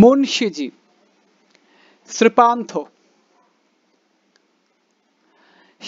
মুন্সিজি শ্রীপান্থ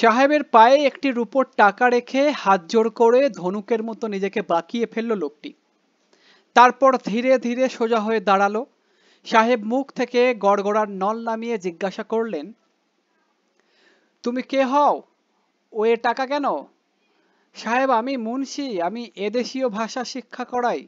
সাহেবের পায়ে একটি রূপোর টাকা রেখে হাত জোর করে ধনুকের মতো নিজেকে বাঁকিয়ে ফেলল লোকটি তারপর ধীরে ধীরে সোজা হয়ে দাঁড়ালো সাহেব মুখ থেকে গড়গড়ার নল নামিয়ে জিজ্ঞাসা করলেন তুমি কে হও ও এ টাকা কেন সাহেব আমি মুন্সি আমি এদেশীয় ভাষা শিক্ষা করাই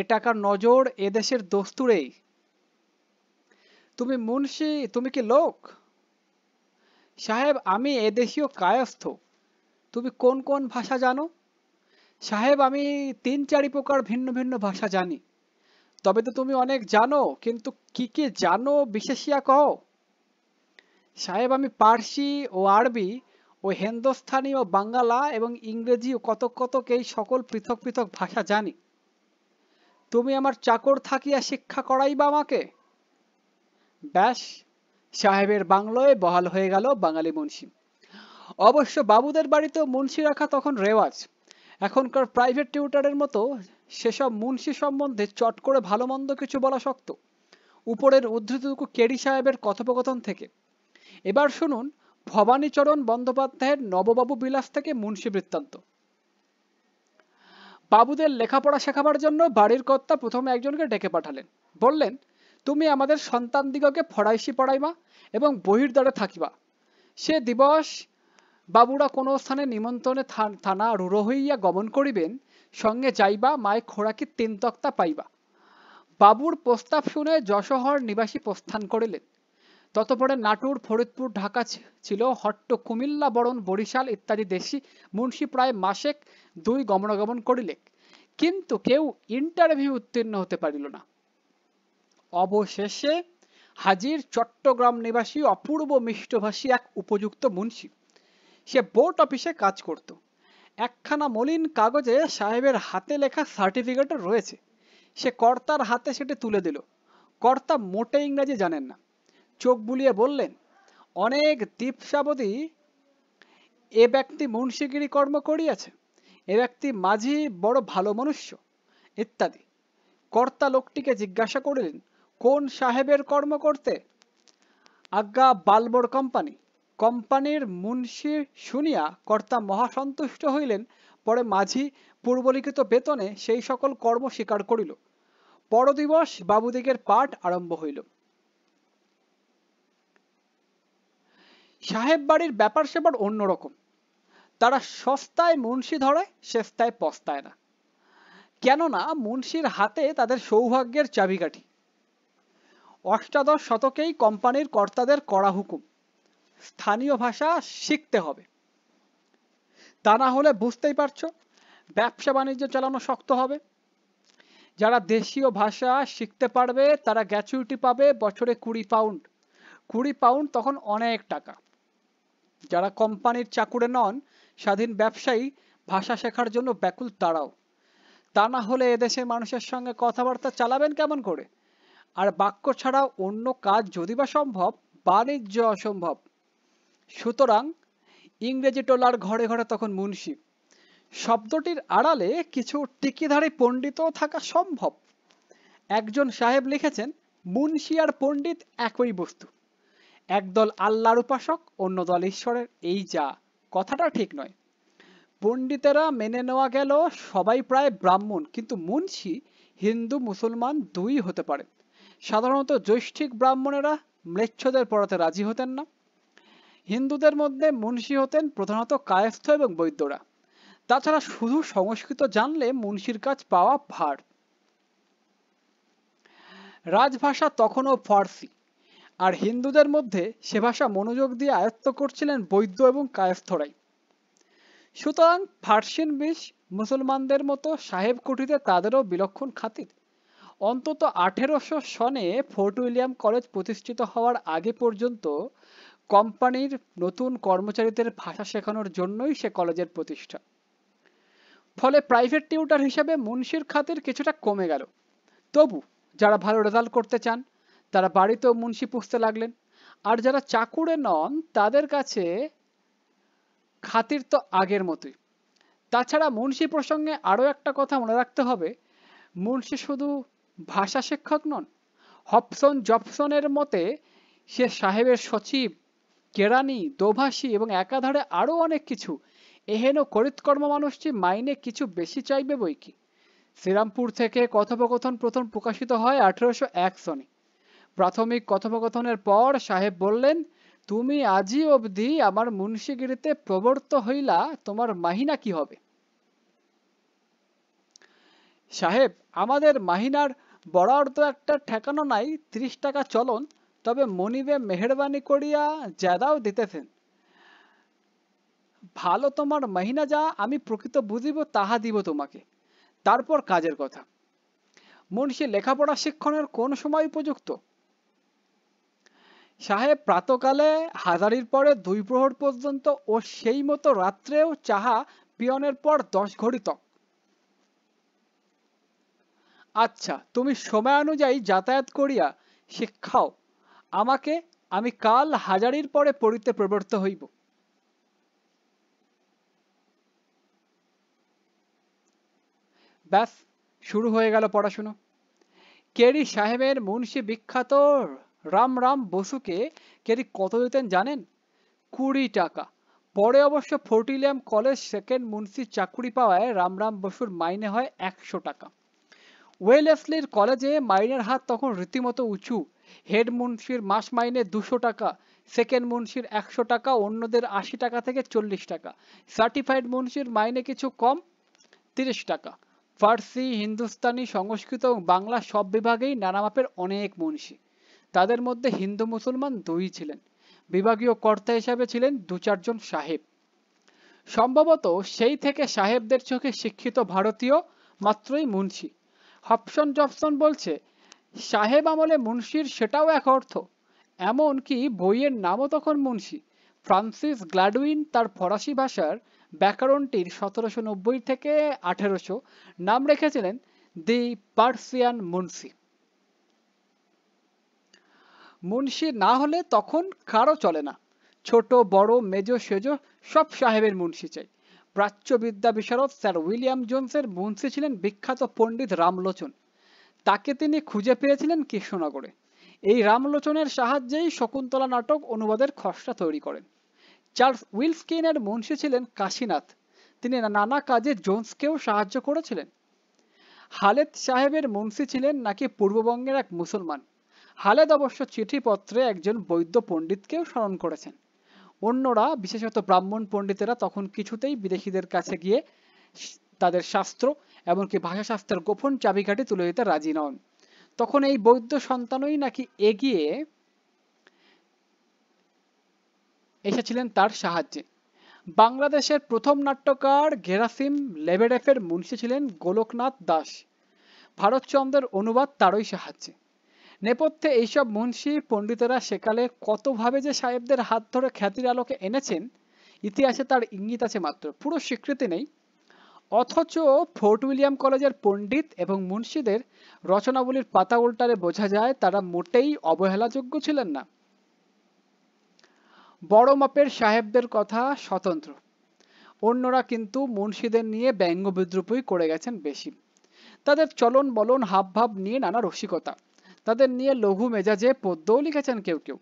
এ টাকার নজর এদেশের দস্তুরেই তুমি মুন্সি তুমি কি লোক সাহেব আমি এদেশীয় কায়স্থ তুমি কোন কোন ভাষা জানো সাহেব আমি তিন চারি প্রকার ভিন্ন ভিন্ন ভাষা জানি তবে তো তুমি অনেক জানো কিন্তু কি কি জানো বিশেষিয়া কহ সাহেব আমি পার্সি ও আরবি ও হিন্দুস্থানি ও বাঙ্গালা এবং ইংরেজি ও কতক কতক এই সকল পৃথক পৃথক ভাষা জানি তুমি আমার চাকর থাকিয়া শিক্ষা করাইবা আমাকে ব্যাস সাহেবের বাংলোয় বহাল হয়ে গেল বাঙালি মুন্সি অবশ্য বাবুদের বাড়িতে মুন্সি রাখা তখন রেওয়াজ এখনকার প্রাইভেট টিউটারের মতো সেসব মুন্সি সম্বন্ধে চট করে ভালো মন্দ কিছু বলা শক্ত উপরের উদ্ধৃতটুকু কেরি সাহেবের কথোপকথন থেকে এবার শুনুন ভবানীচরণ বন্দ্যোপাধ্যায়ের নববাবু বিলাস থেকে মুন্সি বৃত্তান্ত বাবুদের লেখাপড়া শেখাবার জন্য বাড়ির কর্তা প্রথমে একজনকে ডেকে পাঠালেন বললেন তুমি আমাদের সন্তান দিগকে ফরাইসি পড়াইবা এবং বহির বহির্দ্বারে থাকিবা সে দিবস বাবুরা কোনো স্থানে নিমন্ত্রণে থানা রুড়ো হইয়া গমন করিবেন সঙ্গে যাইবা মায় খোরাকি তিন তক্তা পাইবা বাবুর প্রস্তাব শুনে যশোহর নিবাসী প্রস্থান করিলেন ততপরে নাটুর ফরিদপুর ঢাকা ছিল হট্ট কুমিল্লা বরণ বরিশাল ইত্যাদি দেশি মুন্সি প্রায় মাসেক দুই গমনাগমন করিলেক কিন্তু কেউ ইন্টারভিউ উত্তীর্ণ হতে পারিল না অবশেষে হাজির চট্টগ্রাম নিবাসী অপূর্ব মিষ্টভাষী এক উপযুক্ত মুন্সি সে বোর্ড অফিসে কাজ করত একখানা মলিন কাগজে সাহেবের হাতে লেখা সার্টিফিকেট রয়েছে সে কর্তার হাতে সেটি তুলে দিল কর্তা মোটে ইংরাজি জানেন না চোখ বুলিয়ে বললেন অনেক দীপসাবধি এ ব্যক্তি মুন্সিগিরি কর্ম করিয়াছে এ ব্যক্তি মাঝি বড় ভালো মনুষ্য ইত্যাদি কর্তা লোকটিকে জিজ্ঞাসা করিলেন কোন সাহেবের কর্ম করতে আজ্ঞা বালবর কোম্পানি কোম্পানির মুন্সি শুনিয়া কর্তা মহাসন্তুষ্ট হইলেন পরে মাঝি পূর্বলিখিত বেতনে সেই সকল কর্ম স্বীকার করিল পরদিবস বাবুদিগের পাঠ আরম্ভ হইল সাহেব বাড়ির ব্যাপার সেবার অন্যরকম তারা সস্তায় মুন্সি ধরে শেষতায় পস্তায় না কেননা মুন্সির হাতে তাদের সৌভাগ্যের চাবিকাঠি অষ্টাদশ শতকেই কোম্পানির কর্তাদের কড়া হুকুম স্থানীয় ভাষা শিখতে হবে তা না হলে বুঝতেই পারছো ব্যবসা বাণিজ্য চালানো শক্ত হবে যারা দেশীয় ভাষা শিখতে পারবে তারা গ্যাচুইটি পাবে বছরে কুড়ি পাউন্ড কুড়ি পাউন্ড তখন অনেক টাকা যারা কোম্পানির চাকুরে নন স্বাধীন ব্যবসায়ী ভাষা শেখার জন্য ব্যাকুল তারাও তা না হলে এদেশের মানুষের সঙ্গে কথাবার্তা চালাবেন কেমন করে আর বাক্য ছাড়া অন্য কাজ যদি বা সম্ভব বাণিজ্য অসম্ভব সুতরাং ইংরেজি টোলার ঘরে ঘরে তখন মুন্সি শব্দটির আড়ালে কিছু টিকিধারী পণ্ডিতও থাকা সম্ভব একজন সাহেব লিখেছেন মুন্সি আর পণ্ডিত একই বস্তু একদল আল্লাহর উপাসক অন্য দল ঈশ্বরের এই যা কথাটা ঠিক নয় পণ্ডিতেরা মেনে নেওয়া গেল সবাই প্রায় ব্রাহ্মণ কিন্তু মুন্সি হিন্দু মুসলমান দুই হতে পারে সাধারণত জৈষ্ঠিক ব্রাহ্মণেরা ম্লেচ্ছদের পড়াতে রাজি হতেন না হিন্দুদের মধ্যে মুন্সি হতেন প্রধানত কায়স্থ এবং বৈদ্যরা তাছাড়া শুধু সংস্কৃত জানলে মুন্সির কাজ পাওয়া ভার রাজভাষা তখনও ফার্সি আর হিন্দুদের মধ্যে সে ভাষা মনোযোগ দিয়ে আয়ত্ত করছিলেন বৈদ্য এবং কায়স্থরাই সুতরাং ফার্সিন বিষ মুসলমানদের মতো সাহেব কুঠিতে তাদেরও বিলক্ষণ খাতির অন্তত আঠেরোশো সনে ফোর্ট উইলিয়াম কলেজ প্রতিষ্ঠিত হওয়ার আগে পর্যন্ত কোম্পানির নতুন কর্মচারীদের ভাষা শেখানোর জন্যই সে কলেজের প্রতিষ্ঠা ফলে প্রাইভেট টিউটার হিসেবে মুন্সির খাতের কিছুটা কমে গেল তবু যারা ভালো রেজাল্ট করতে চান তারা বাড়িতেও মুন্সি পুষতে লাগলেন আর যারা চাকুরে নন তাদের কাছে খাতির তো আগের মতোই তাছাড়া মুন্সি প্রসঙ্গে আরও একটা কথা মনে রাখতে হবে মুন্সি শুধু ভাষা শিক্ষক নন হপসন জপসনের মতে সে সাহেবের সচিব কেরানি দোভাষী এবং একাধারে আরও অনেক কিছু এহেন করিতকর্ম মানুষটি মাইনে কিছু বেশি চাইবে বই কি শ্রীরামপুর থেকে কথোপকথন প্রথম প্রকাশিত হয় আঠেরোশো এক সনে প্রাথমিক কথোপকথনের পর সাহেব বললেন তুমি আজি অবধি আমার মুন্সিগিরিতে প্রবর্ত হইলা তোমার মাহিনা কি হবে সাহেব আমাদের মাহিনার বড়ার তো একটা ঠেকানো নাই ত্রিশ টাকা চলন তবে মনিবে মেহরবানি করিয়া জাদাও দিতেছেন ভালো তোমার মহিনা যা আমি প্রকৃত বুঝিব তাহা দিব তোমাকে তারপর কাজের কথা মুন্সি লেখাপড়া শিক্ষণের কোন সময় উপযুক্ত সাহেব প্রাতকালে হাজারির পরে দুই প্রহর পর্যন্ত ও সেই মতো রাত্রেও চাহা পিয়নের পর দশ ঘড়ি তক আচ্ছা তুমি অনুযায়ী যাতায়াত করিয়া শিক্ষাও আমাকে আমি কাল হাজারির পরে পড়িতে প্রবর্ত হইব ব্যাস শুরু হয়ে গেল পড়াশুনো কেরি সাহেবের মুন্সি বিখ্যাত রাম রাম বসুকে কেরি কত দিতেন জানেন কুড়ি টাকা পরে অবশ্য ফোর্টিলিয়াম কলেজ সেকেন্ড মুন্সি চাকুরি পাওয়ায় রাম রাম বসুর মাইনে হয় একশো টাকা ওয়েলেসলির কলেজে মাইনের হাত তখন রীতিমতো উঁচু হেড মুন্সির মাস মাইনে দুশো টাকা সেকেন্ড মুন্সির একশো টাকা অন্যদের আশি টাকা থেকে চল্লিশ টাকা সার্টিফাইড মুন্সির মাইনে কিছু কম তিরিশ টাকা ফার্সি হিন্দুস্তানি সংস্কৃত এবং বাংলা সব বিভাগেই নানা মাপের অনেক মুন্সি তাদের মধ্যে হিন্দু মুসলমান দুই ছিলেন বিভাগীয় কর্তা হিসাবে ছিলেন দু চারজন সাহেব সম্ভবত সেই থেকে সাহেবদের চোখে শিক্ষিত ভারতীয় মাত্রই মুন্সি হপসন জপসন বলছে সাহেব আমলে মুন্সির সেটাও এক অর্থ এমন কি বইয়ের নামও তখন মুন্সি ফ্রান্সিস গ্লাডুইন তার ফরাসি ভাষার ব্যাকরণটির সতেরোশো নব্বই থেকে আঠেরোশো নাম রেখেছিলেন দি পার্সিয়ান মুন্সি মুন্সি না হলে তখন কারো চলে না ছোট বড় মেজ সেজ সব সাহেবের মুন্সি চাই প্রাচ্যবিদ্যা বিশারদ স্যার উইলিয়াম জোনসের বংশী ছিলেন বিখ্যাত পণ্ডিত রামলোচন তাকে তিনি খুঁজে পেয়েছিলেন কৃষ্ণনগরে এই রামলোচনের সাহায্যেই শকুন্তলা নাটক অনুবাদের খসড়া তৈরি করেন চার্লস উইলসকিনের মুন্সি ছিলেন কাশীনাথ তিনি নানা কাজে জোন্সকেও সাহায্য করেছিলেন হালেদ সাহেবের মুন্সি ছিলেন নাকি পূর্ববঙ্গের এক মুসলমান হালেদ অবশ্য চিঠিপত্রে একজন বৈদ্য পণ্ডিতকেও স্মরণ করেছেন অন্যরা বিশেষত ব্রাহ্মণ পণ্ডিতেরা তখন কিছুতেই বিদেশিদের কাছে গিয়ে তাদের শাস্ত্র এমনকি ভাষাশাস্ত্রের গোপন চাবিকাঠি তুলে দিতে রাজি নন তখন এই বৈদ্য সন্তানই নাকি এগিয়ে এসেছিলেন তার সাহায্যে বাংলাদেশের প্রথম নাট্যকার গেরাসিম লেবেডেফের মুন্সি ছিলেন গোলকনাথ দাস ভারতচন্দ্রের অনুবাদ তারই সাহায্যে নেপথ্যে এইসব মুন্সি পণ্ডিতেরা সেকালে কতভাবে যে সাহেবদের হাত ধরে খ্যাতির আলোকে এনেছেন ইতিহাসে তার ইঙ্গিত আছে মাত্র পুরো স্বীকৃতি নেই অথচ ফোর্ট উইলিয়াম কলেজের পণ্ডিত এবং মুন্সিদের রচনাবলীর পাতা উল্টারে বোঝা যায় তারা মোটেই অবহেলাযোগ্য ছিলেন না বড় মাপের সাহেবদের কথা স্বতন্ত্র অন্যরা কিন্তু মুন্সিদের নিয়ে ব্যঙ্গ বিদ্রুপই করে গেছেন বেশি তাদের চলন বলন হাবভাব নিয়ে নানা রসিকতা তাদের নিয়ে লঘু মেজাজে পদ্যও লিখেছেন কেউ কেউ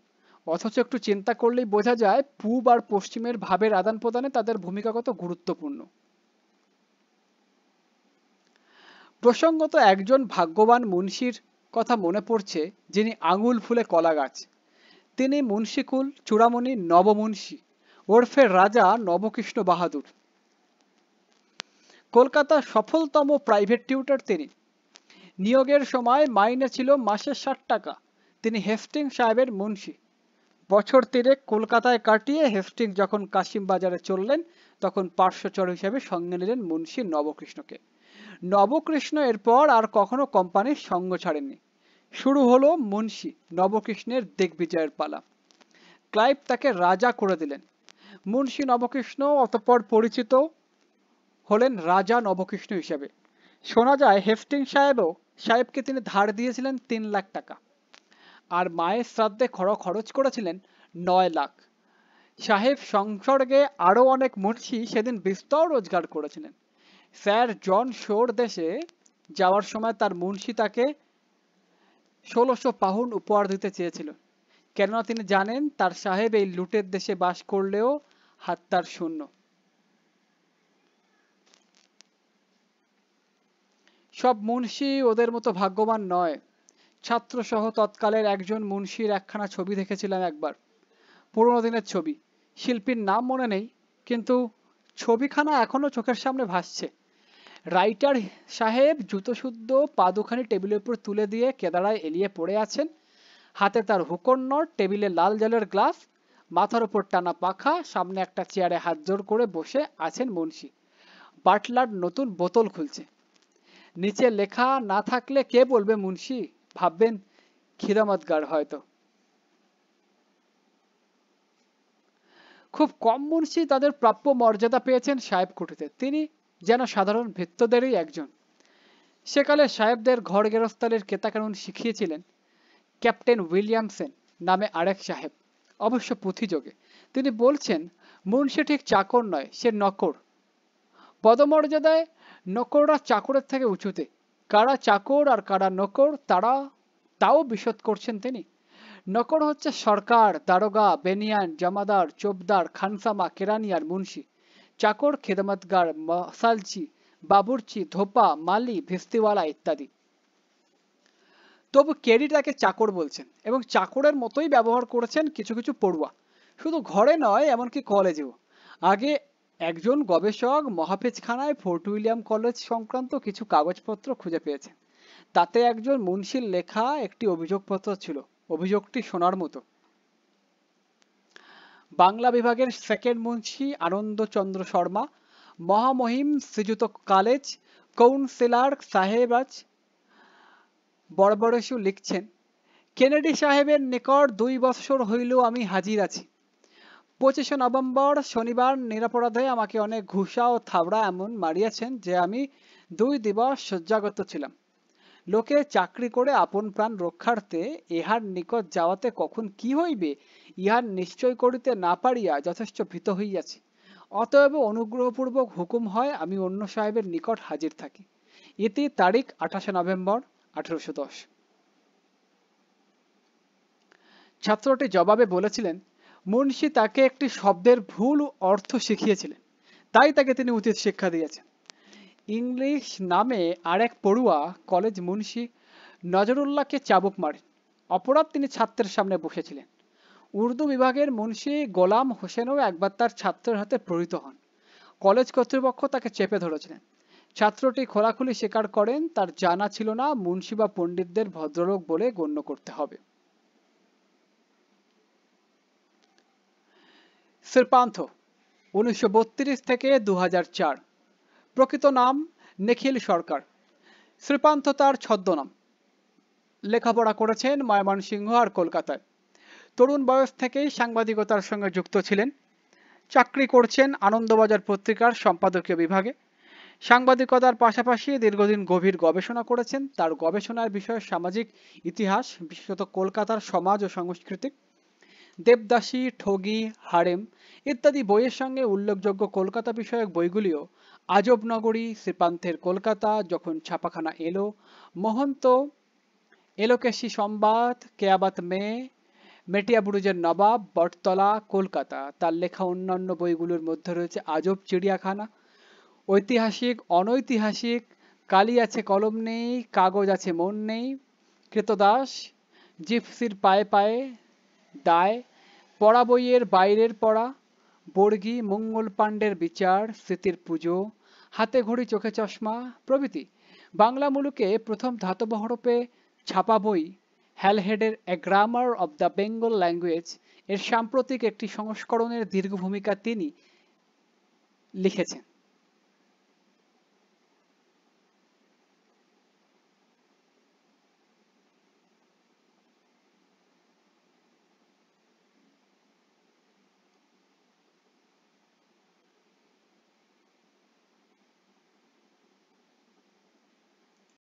অথচ একটু চিন্তা করলেই বোঝা যায় পূব আর পশ্চিমের ভাবের আদান প্রদানে তাদের ভূমিকা কত গুরুত্বপূর্ণ প্রসঙ্গত একজন ভাগ্যবান মুন্সির কথা মনে পড়ছে যিনি আঙুল ফুলে কলা গাছ তিনি মুন্সিকুল চূড়ামণি নবমুন্সি ওরফে রাজা নবকৃষ্ণ বাহাদুর কলকাতার সফলতম প্রাইভেট টিউটার তিনি নিয়োগের সময় মাইনে ছিল মাসে ষাট টাকা তিনি হেফটিং সাহেবের মুন্সি বছর তেরে কলকাতায় কাটিয়ে হেফটিং যখন কাশিম বাজারে চললেন তখন পার্শ্বচর হিসেবে সঙ্গে নিলেন মুন্সি নবকৃষ্ণকে নবকৃষ্ণ এরপর আর কখনো কোম্পানির সঙ্গ ছাড়েনি শুরু হলো মুন্সি নবকৃষ্ণের দিগ্বিজয়ের পালা ক্লাইভ তাকে রাজা করে দিলেন মুন্সি নবকৃষ্ণ অতঃপর পরিচিত হলেন রাজা নবকৃষ্ণ হিসেবে শোনা যায় হেফটিং সাহেবও সাহেবকে তিনি ধার দিয়েছিলেন তিন লাখ টাকা আর মায়ের শ্রাদ্ধে খর খরচ করেছিলেন নয় লাখ সাহেব সংসর্গে আরও অনেক মুন্সি সেদিন বিস্তর রোজগার করেছিলেন স্যার জন শোর দেশে যাওয়ার সময় তার মুন্সি তাকে ষোলোশো পাহুন উপহার দিতে চেয়েছিল কেননা তিনি জানেন তার সাহেব এই লুটের দেশে বাস করলেও হাত তার শূন্য সব মুন্সি ওদের মতো ভাগ্যবান নয় ছাত্রসহ তৎকালের একজন মুন্সির একখানা ছবি দেখেছিলাম একবার পুরোনো দিনের ছবি শিল্পীর নাম মনে নেই কিন্তু ছবিখানা এখনও চোখের সামনে ভাসছে রাইটার সাহেব জুতোশুদ্ধ পাদুখানি টেবিলের উপর তুলে দিয়ে কেদারায় এলিয়ে পড়ে আছেন হাতে তার হুকর নট টেবিলে লাল জলের গ্লাস মাথার উপর টানা পাখা সামনে একটা চেয়ারে হাত জোর করে বসে আছেন মুন্সি বাটলার নতুন বোতল খুলছে নিচে লেখা না থাকলে কে বলবে মুন্সি ভাববেন খিরামতগার হয়তো খুব কম মুন্সি তাদের প্রাপ্য মর্যাদা পেয়েছেন সাহেব কুঠিতে তিনি যেন সাধারণ ভৃত্তদেরই একজন সেকালে সাহেবদের ঘর গেরস্তালের কেতাকানুন শিখিয়েছিলেন ক্যাপ্টেন উইলিয়ামসেন নামে আরেক সাহেব অবশ্য পুঁথিযোগে তিনি বলছেন মুন্সি ঠিক চাকর নয় সে নকর পদমর্যাদায় নকররা চাকরের থেকে উঁচুতে কারা চাকর আর কারা নকর তারা তাও বিশদ করছেন তিনি নকর হচ্ছে সরকার দারোগা বেনিয়ান জমাদার চোপদার খানসামা কেরানি আর মুন্সি চাকর খেদমতগার মশালচি বাবুরচি ধোপা মালি ভিস্তিওয়ালা ইত্যাদি তবু কেরি তাকে চাকর বলছেন এবং চাকরের মতোই ব্যবহার করেছেন কিছু কিছু পড়ুয়া শুধু ঘরে নয় এমনকি কলেজেও আগে একজন গবেষক মহাফেজখানায় ফোর্ট উইলিয়াম কলেজ সংক্রান্ত কিছু কাগজপত্র খুঁজে পেয়েছে তাতে একজন মুন্সির লেখা একটি অভিযোগপত্র ছিল অভিযোগটি শোনার মতো বাংলা বিভাগের সেকেন্ড মুন্সি আনন্দচন্দ্র শর্মা মহামহিম শ্রীযুত কলেজ কাউন্সিলার সাহেবাজ বড়বড়সু লিখছেন কেনেডি সাহেবের নিকট দুই বছর হইল আমি হাজির আছি পঁচিশে নভেম্বর শনিবার নিরাপরাধে আমাকে অনেক ঘুষা ও থাবড়া এমন মারিয়েছেন যে আমি দুই দিবস শয্যাগত ছিলাম লোকে চাকরি করে আপন প্রাণ রক্ষার্থে ইহার নিকট যাওয়াতে কখন কি হইবে ইহার নিশ্চয় করিতে না পারিয়া যথেষ্ট ভীত হইয়াছি অতএব অনুগ্রহপূর্বক হুকুম হয় আমি অন্য সাহেবের নিকট হাজির থাকি ইতি তারিখ আঠাশে নভেম্বর আঠারোশো ছাত্রটি জবাবে বলেছিলেন মুন্সি তাকে একটি শব্দের ভুল অর্থ শিখিয়েছিলেন তাই তাকে তিনি উচিত শিক্ষা দিয়েছেন ইংলিশ নামে আর এক পড়ুয়া কলেজ মুন্সি নজরুল্লাহকে চাবুক মারেন অপরাধ তিনি ছাত্রের সামনে বসেছিলেন উর্দু বিভাগের মুন্সি গোলাম হোসেনও একবার তার ছাত্রের হাতে প্রহৃত হন কলেজ কর্তৃপক্ষ তাকে চেপে ধরেছিলেন ছাত্রটি খোলাখুলি স্বীকার করেন তার জানা ছিল না মুন্সি বা পণ্ডিতদের ভদ্রলোক বলে গণ্য করতে হবে শিল্পান্ত উনিশশো থেকে দু প্রকৃত নাম নিখিল সরকার শ্রীপান্ত তার ছদ্মনাম লেখাপড়া করেছেন সিংহ আর কলকাতায় তরুণ বয়স থেকেই সাংবাদিকতার সঙ্গে যুক্ত ছিলেন চাকরি করছেন আনন্দবাজার পত্রিকার সম্পাদকীয় বিভাগে সাংবাদিকতার পাশাপাশি দীর্ঘদিন গভীর গবেষণা করেছেন তার গবেষণার বিষয়ে সামাজিক ইতিহাস বিশেষত কলকাতার সমাজ ও সাংস্কৃতিক দেবদাসী ঠগি হারেম ইত্যাদি বইয়ের সঙ্গে উল্লেখযোগ্য কলকাতা বিষয়ক বইগুলিও আজবনগরী শ্রীপান্থের কলকাতা যখন ছাপাখানা এলো মহন্ত এলোকেশি সম্বাদ কেয়াবাত মেয়ে মেটিয়াবুরুজের নবাব বটতলা কলকাতা তার লেখা অন্যান্য বইগুলোর মধ্যে রয়েছে আজব চিড়িয়াখানা ঐতিহাসিক অনৈতিহাসিক কালি আছে কলম নেই কাগজ আছে মন নেই কৃতদাস জিপসির পায়ে পায়ে দায় পড়া বইয়ের বাইরের পড়া বর্গী মঙ্গল পাণ্ডের বিচার স্মৃতির পুজো হাতে ঘড়ি চোখে চশমা প্রভৃতি বাংলা মুলুকে প্রথম ধাতব হরপে ছাপা বই হ্যালহেডের a grammar of the Bengal language এর সাম্প্রতিক একটি সংস্করণের দীর্ঘ ভূমিকা তিনি লিখেছেন